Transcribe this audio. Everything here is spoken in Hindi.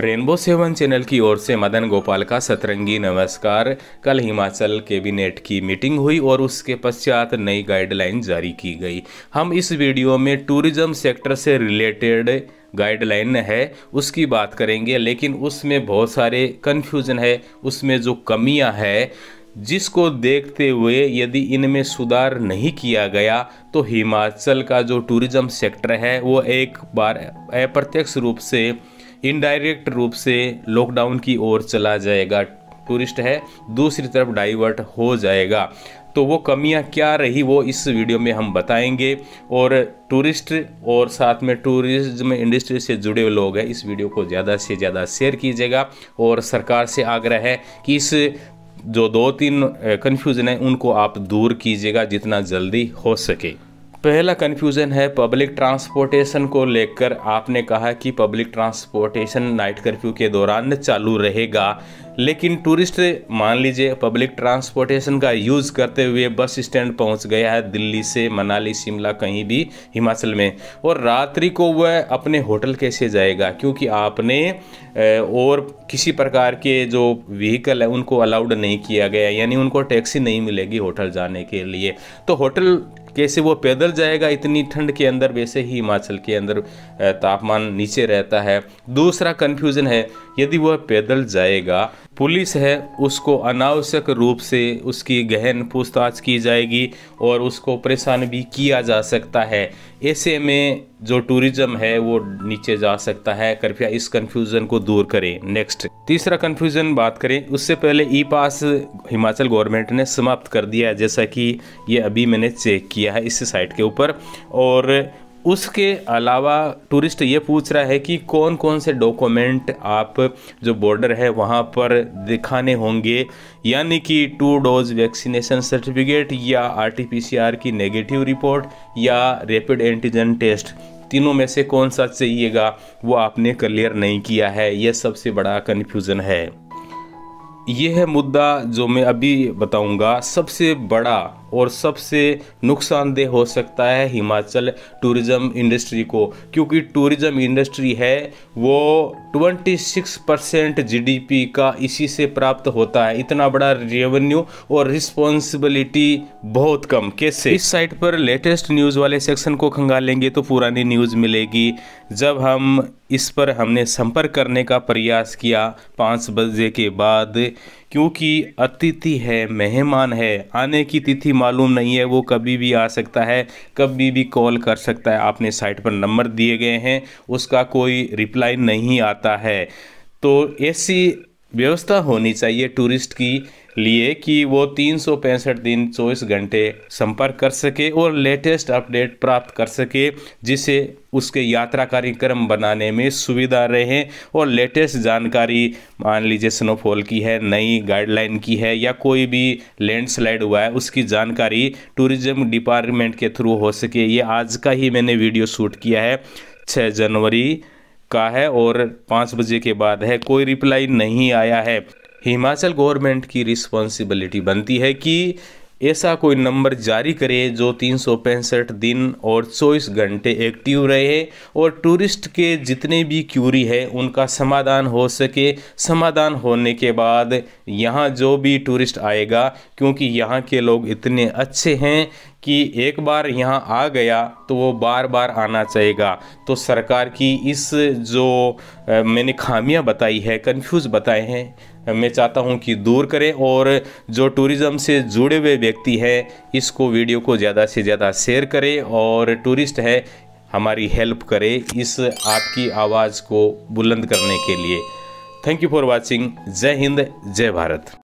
रेनबो सेवन चैनल की ओर से मदन गोपाल का सतरंगी नमस्कार कल हिमाचल कैबिनेट की मीटिंग हुई और उसके पश्चात नई गाइडलाइन जारी की गई हम इस वीडियो में टूरिज्म सेक्टर से रिलेटेड गाइडलाइन है उसकी बात करेंगे लेकिन उसमें बहुत सारे कन्फ्यूजन है उसमें जो कमियां है जिसको देखते हुए यदि इनमें सुधार नहीं किया गया तो हिमाचल का जो टूरिज्म सेक्टर है वो एक बार अप्रत्यक्ष रूप से इनडायरेक्ट रूप से लॉकडाउन की ओर चला जाएगा टूरिस्ट है दूसरी तरफ डाइवर्ट हो जाएगा तो वो कमियां क्या रही वो इस वीडियो में हम बताएंगे और टूरिस्ट और साथ में टूरिज्म इंडस्ट्री से जुड़े हुए लोग हैं इस वीडियो को ज़्यादा से ज़्यादा शेयर कीजिएगा और सरकार से आग्रह है कि इस जो दो तीन कन्फ्यूज़न है उनको आप दूर कीजिएगा जितना जल्दी हो सके पहला कन्फ्यूज़न है पब्लिक ट्रांसपोर्टेशन को लेकर आपने कहा कि पब्लिक ट्रांसपोर्टेशन नाइट कर्फ्यू के दौरान चालू रहेगा लेकिन टूरिस्ट मान लीजिए पब्लिक ट्रांसपोर्टेशन का यूज़ करते हुए बस स्टैंड पहुंच गया है दिल्ली से मनाली शिमला कहीं भी हिमाचल में और रात्रि को वह अपने होटल कैसे जाएगा क्योंकि आपने और किसी प्रकार के जो व्हीकल है उनको अलाउड नहीं किया गया यानी उनको टैक्सी नहीं मिलेगी होटल जाने के लिए तो होटल कैसे वो पैदल जाएगा इतनी ठंड के अंदर वैसे ही हिमाचल के अंदर तापमान नीचे रहता है दूसरा कन्फ्यूज़न है यदि वह पैदल जाएगा पुलिस है उसको अनावश्यक रूप से उसकी गहन पूछताछ की जाएगी और उसको परेशान भी किया जा सकता है ऐसे में जो टूरिज्म है वो नीचे जा सकता है कृपया इस कन्फ्यूज़न को दूर करें नेक्स्ट तीसरा कन्फ्यूज़न बात करें उससे पहले ई पास हिमाचल गवर्नमेंट ने समाप्त कर दिया है जैसा कि ये अभी मैंने चेक किया है इस साइट के ऊपर और उसके अलावा टूरिस्ट ये पूछ रहा है कि कौन कौन से डॉक्यूमेंट आप जो बॉर्डर है वहाँ पर दिखाने होंगे यानी कि टू डोज वैक्सीनेशन सर्टिफिकेट या आरटीपीसीआर की नेगेटिव रिपोर्ट या रैपिड एंटीजन टेस्ट तीनों में से कौन सा चाहिएगा वो आपने क्लियर नहीं किया है यह सबसे बड़ा कन्फ्यूज़न है यह है मुद्दा जो मैं अभी बताऊंगा सबसे बड़ा और सबसे नुकसानदेह हो सकता है हिमाचल टूरिज़्म इंडस्ट्री को क्योंकि टूरिज़्म इंडस्ट्री है वो 26 परसेंट जी का इसी से प्राप्त होता है इतना बड़ा रेवेन्यू और रिस्पॉन्सिबिलिटी बहुत कम कैसे इस साइट पर लेटेस्ट न्यूज़ वाले सेक्शन को खंगालेंगे तो पुरानी न्यूज़ मिलेगी जब हम इस पर हमने संपर्क करने का प्रयास किया पाँच बजे के बाद क्योंकि अतिथि है मेहमान है आने की तिथि मालूम नहीं है वो कभी भी आ सकता है कभी भी कॉल कर सकता है आपने साइट पर नंबर दिए गए हैं उसका कोई रिप्लाई नहीं आता है तो ऐसी व्यवस्था होनी चाहिए टूरिस्ट की लिए कि वो तीन दिन चौबीस घंटे संपर्क कर सके और लेटेस्ट अपडेट प्राप्त कर सके जिससे उसके यात्रा कार्यक्रम बनाने में सुविधा रहे और लेटेस्ट जानकारी मान लीजिए स्नोफॉल की है नई गाइडलाइन की है या कोई भी लैंडस्लाइड हुआ है उसकी जानकारी टूरिज्म डिपार्टमेंट के थ्रू हो सके ये आज का ही मैंने वीडियो शूट किया है छः जनवरी का है और पाँच बजे के बाद है कोई रिप्लाई नहीं आया है हिमाचल गवर्नमेंट की रिस्पॉन्सिबिलिटी बनती है कि ऐसा कोई नंबर जारी करें जो तीन दिन और चौबीस घंटे एक्टिव रहे और टूरिस्ट के जितने भी क्यूरी है उनका समाधान हो सके समाधान होने के बाद यहाँ जो भी टूरिस्ट आएगा क्योंकि यहाँ के लोग इतने अच्छे हैं कि एक बार यहाँ आ गया तो वो बार बार आना चाहेगा तो सरकार की इस जो मैंने खामियाँ बताई है कन्फ्यूज़ बताए हैं मैं चाहता हूं कि दूर करें और जो टूरिज़्म से जुड़े हुए व्यक्ति है इसको वीडियो को ज़्यादा से ज़्यादा शेयर करें और टूरिस्ट है हमारी हेल्प करे इस आपकी आवाज़ को बुलंद करने के लिए थैंक यू फॉर वॉचिंग जय हिंद जय भारत